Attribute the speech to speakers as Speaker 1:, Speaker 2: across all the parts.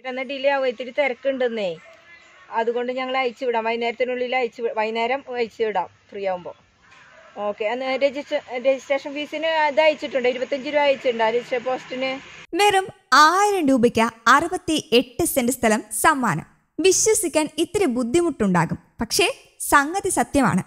Speaker 1: ഇടന്ന് delay ആവും ഇത്തിരി തിരക്കുണ്ടെന്നേ അതുകൊണ്ട് ഞങ്ങൾ അയച്ചു വിടാം വൈകുന്നേരത്തിനുള്ളിൽ അയച്ചു വൈകുന്നേരം അയച്ചു വിടാം ഫ്രീ ആകുമ്പോൾ ഓക്കെ രജിസ്റ്റർ രജിസ്ട്രേഷൻ ഫീസിന് അത്
Speaker 2: അയച്ചിട്ടുണ്ട് ഇരുപത്തഞ്ച് രൂപ അയച്ചിട്ടുണ്ട് രജിസ്റ്റർ പോസ്റ്റിന് വെറും ആയിരം രൂപയ്ക്ക് അറുപത്തി എട്ട് സെന്റ് സ്ഥലം സമ്മാനം വിശ്വസിക്കാൻ ഇത്തിരി ബുദ്ധിമുട്ടുണ്ടാകും പക്ഷേ സംഗതി സത്യമാണ്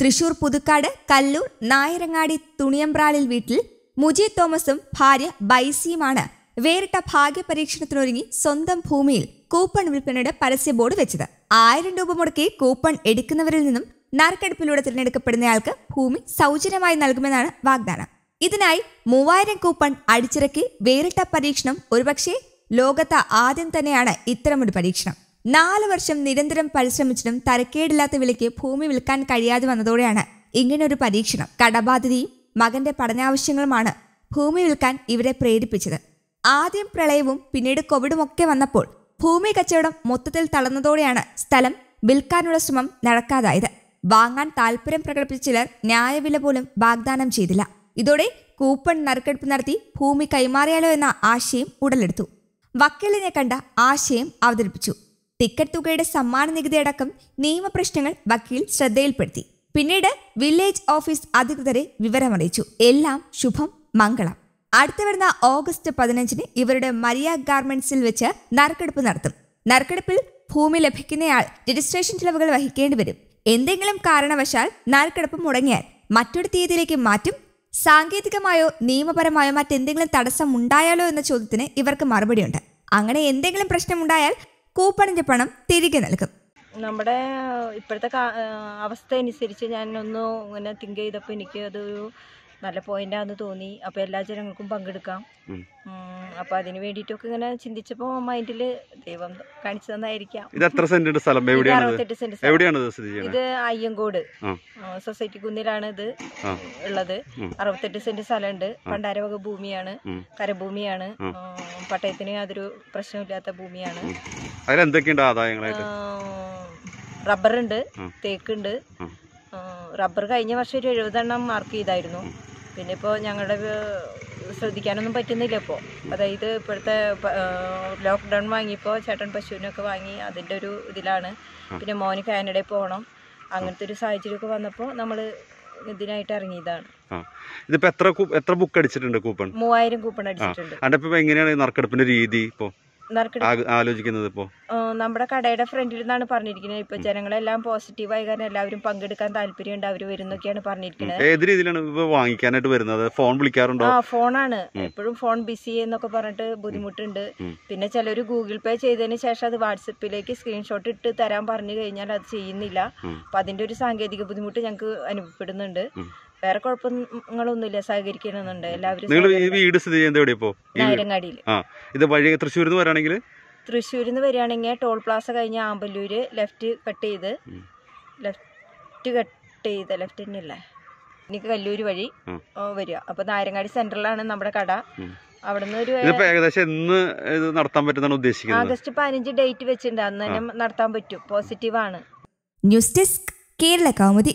Speaker 2: തൃശൂർ പുതുക്കാട് കല്ലൂർ നായരങ്ങാടി തുണിയമ്പ്രാളിൽ വീട്ടിൽ മുജി തോമസും ഭാര്യ ബൈസിയുമാണ് വേറിട്ട ഭാഗ്യ പരീക്ഷണത്തിനൊരുങ്ങി സ്വന്തം ഭൂമിയിൽ കൂപ്പൺ വിൽപ്പനയുടെ പരസ്യ ബോർഡ് വെച്ചത് ആയിരം രൂപ മുടക്കി കൂപ്പൺ എടുക്കുന്നവരിൽ നിന്നും നറുക്കെടുപ്പിലൂടെ തിരഞ്ഞെടുക്കപ്പെടുന്നയാൾക്ക് ഭൂമി സൗജന്യമായി നൽകുമെന്നാണ് വാഗ്ദാനം ഇതിനായി മൂവായിരം കൂപ്പൺ അടിച്ചിറക്കി വേറിട്ട പരീക്ഷണം ഒരുപക്ഷെ ലോകത്ത് ആദ്യം തന്നെയാണ് ഇത്തരമൊരു പരീക്ഷണം നാല് വർഷം നിരന്തരം പരിശ്രമിച്ചിട്ടും തരക്കേടില്ലാത്ത വിലയ്ക്ക് ഭൂമി വിൽക്കാൻ കഴിയാതെ വന്നതോടെയാണ് ഇങ്ങനൊരു പരീക്ഷണം കടബാധിതയും മകന്റെ പഠനാവശ്യങ്ങളുമാണ് ഭൂമി വിൽക്കാൻ ഇവരെ പ്രേരിപ്പിച്ചത് ആദ്യം പ്രളയവും പിന്നീട് കോവിഡും ഒക്കെ വന്നപ്പോൾ ഭൂമി കച്ചവടം മൊത്തത്തിൽ തളർന്നതോടെയാണ് സ്ഥലം വിൽക്കാനുള്ള ശ്രമം നടക്കാതായത് വാങ്ങാൻ താല്പര്യം പ്രകടിപ്പിച്ച ചിലർ ന്യായവില പോലും വാഗ്ദാനം ചെയ്തില്ല ഇതോടെ കൂപ്പൺ നറുക്കെടുപ്പ് നടത്തി ഭൂമി കൈമാറിയാലോ എന്ന ആശയം ഉടലെടുത്തു വക്കീലിനെ കണ്ട ആശയം അവതരിപ്പിച്ചു ടിക്കറ്റ് തുകയുടെ സമ്മാന നികുതി അടക്കം നിയമപ്രശ്നങ്ങൾ വക്കീൽ ശ്രദ്ധയിൽപ്പെടുത്തി പിന്നീട് വില്ലേജ് ഓഫീസ് അധികൃതരെ വിവരമറിയിച്ചു എല്ലാം ശുഭം മംഗളം അടുത്ത വരുന്ന ഓഗസ്റ്റ് പതിനഞ്ചിന് ഇവരുടെ മരിയ ഗാർമെന്റ്സിൽ വെച്ച് നറുക്കെടുപ്പ് നടത്തും നറുക്കെടുപ്പിൽ ഭൂമി ലഭിക്കുന്നയാൾ രജിസ്ട്രേഷൻ ചിലവുകൾ വഹിക്കേണ്ടി വരും എന്തെങ്കിലും കാരണവശാൽ നറുക്കെടുപ്പ് മുടങ്ങിയാൽ മറ്റൊരു തീയതിയിലേക്ക് മാറ്റും സാങ്കേതികമായോ നിയമപരമായോ മറ്റെന്തെങ്കിലും തടസ്സം ഉണ്ടായാലോ എന്ന ചോദ്യത്തിന് ഇവർക്ക് മറുപടിയുണ്ട് അങ്ങനെ എന്തെങ്കിലും പ്രശ്നമുണ്ടായാൽ കൂപ്പണിന്റെ പണം തിരികെ നൽകും
Speaker 1: നമ്മുടെ ഇപ്പോഴത്തെ അവസ്ഥ അനുസരിച്ച് ഞാനൊന്ന് ഇങ്ങനെ തിങ്ക് ചെയ്തപ്പോൾ എനിക്ക് അതൊരു നല്ല പോയിന്റാന്ന് തോന്നി അപ്പൊ എല്ലാ ജനങ്ങൾക്കും പങ്കെടുക്കാം അപ്പൊ അതിന് വേണ്ടിട്ടൊക്കെ ഇങ്ങനെ ചിന്തിച്ചപ്പോ മൈൻഡില് ദൈവം കാണിച്ചു തന്നായിരിക്കാം
Speaker 3: അറുപത്തെട്ട് സെന്റ് ഇത്
Speaker 1: അയ്യങ്കോട് സൊസൈറ്റി കുന്നിലാണ് ഇത് ഉള്ളത് അറുപത്തെട്ട് സെന്റ് സ്ഥലമുണ്ട് പണ്ടാരവക ഭൂമിയാണ് കരഭൂമിയാണ് പട്ടയത്തിന് യാതൊരു പ്രശ്നമില്ലാത്ത ഭൂമിയാണ്
Speaker 3: അതിലെന്തൊക്കെയുണ്ട് ആദായങ്ങളായിട്ട്
Speaker 1: റബ്ബറുണ്ട് തേക്കുണ്ട് റബ്ബർ കഴിഞ്ഞ വർഷം ഒരു എഴുപതെണ്ണം മാർക്ക് ചെയ്തായിരുന്നു പിന്നെ ഇപ്പോൾ ഞങ്ങളുടെ ശ്രദ്ധിക്കാനൊന്നും പറ്റുന്നില്ല ഇപ്പോൾ അതായത് ഇപ്പോഴത്തെ ലോക്ക്ഡൗൺ വാങ്ങിയപ്പോൾ ചേട്ടൻ പശുവിനൊക്കെ വാങ്ങി അതിൻ്റെ ഒരു ഇതിലാണ് പിന്നെ മോന് കാനഡയിൽ പോകണം അങ്ങനത്തെ ഒരു സാഹചര്യമൊക്കെ വന്നപ്പോൾ നമ്മൾ ഇതിനായിട്ട് ഇറങ്ങിയതാണ്
Speaker 3: ഇതിപ്പോ എത്ര എത്ര ബുക്ക് അടിച്ചിട്ടുണ്ട് കൂപ്പൺ
Speaker 1: മൂവായിരം കൂപ്പൺ അടിച്ചിട്ടുണ്ട്
Speaker 3: അതിന്റെ ഇപ്പൊ എങ്ങനെയാണ് നറുക്കെടുപ്പിന്റെ രീതി ഇപ്പോൾ ആലോചിക്കുന്നത് ഇപ്പോ
Speaker 1: നമ്മുടെ കടയുടെ ഫ്രണ്ടിൽ നിന്നാണ് പറഞ്ഞിരിക്കുന്നത് ഇപ്പൊ ജനങ്ങളെല്ലാം പോസിറ്റീവ് ആയി കാരണം എല്ലാവരും പങ്കെടുക്കാൻ താല്പര്യമുണ്ട് അവര് വരുന്നൊക്കെയാണ് പറഞ്ഞിരിക്കുന്നത്
Speaker 3: ഏത് രീതിയിലാണ് വാങ്ങിക്കാനായിട്ട് വരുന്നത് ഫോൺ വിളിക്കാറുണ്ടോ ആ
Speaker 1: ഫോണാണ് എപ്പോഴും ഫോൺ ബിസി എന്നൊക്കെ പറഞ്ഞിട്ട് ബുദ്ധിമുട്ടുണ്ട് പിന്നെ ചിലർ ഗൂഗിൾ പേ ചെയ്തതിന് ശേഷം അത് വാട്സപ്പിലേക്ക് സ്ക്രീൻഷോട്ട് ഇട്ട് തരാൻ പറഞ്ഞു കഴിഞ്ഞാൽ അത് ചെയ്യുന്നില്ല അപ്പൊ അതിന്റെ ഒരു സാങ്കേതിക ബുദ്ധിമുട്ട് ഞങ്ങൾക്ക് അനുഭവപ്പെടുന്നുണ്ട് വേറെ കുഴപ്പങ്ങളൊന്നുമില്ല സഹകരിക്കുന്നുണ്ട് എല്ലാവരും നിങ്ങൾ ഈ
Speaker 3: വീട് സ്ഥിതി ചെയ്യുന്നത് എവിടെ ഇപ്പോൾ ആ ഇത് വഴി തൃശ്ശൂരിൽ നിന്ന് വരാണെങ്കിൽ
Speaker 1: തൃശ്ശൂരിൽ നിന്ന് വരികയാണെങ്കിൽ ടോൾ പ്ലാസ കഴിഞ്ഞ ആമ്പല്ലൂര് ലെഫ്റ്റ് കട്ട് ചെയ്ത് ലെഫ്റ്റ് കട്ട് ചെയ്ത് ലെഫ്റ്റ് തന്നെയല്ലേ എനിക്ക് കല്ലൂര് വഴി വരിക അപ്പൊ നാരങ്ങാടി സെന്ററിലാണ് നമ്മുടെ കട അവിടുന്ന് ഒരു
Speaker 3: ഏകദേശം നടത്താൻ ഉദ്ദേശിക്കുന്നത് ആഗസ്റ്റ്
Speaker 1: പതിനഞ്ച് ഡേറ്റ് വെച്ചിട്ടുണ്ട് അന്ന് തന്നെ നടത്താൻ പറ്റും പോസിറ്റീവ് ആണ്
Speaker 3: ന്യൂസ് ഡെസ്ക്
Speaker 2: കേരള കൗമുദി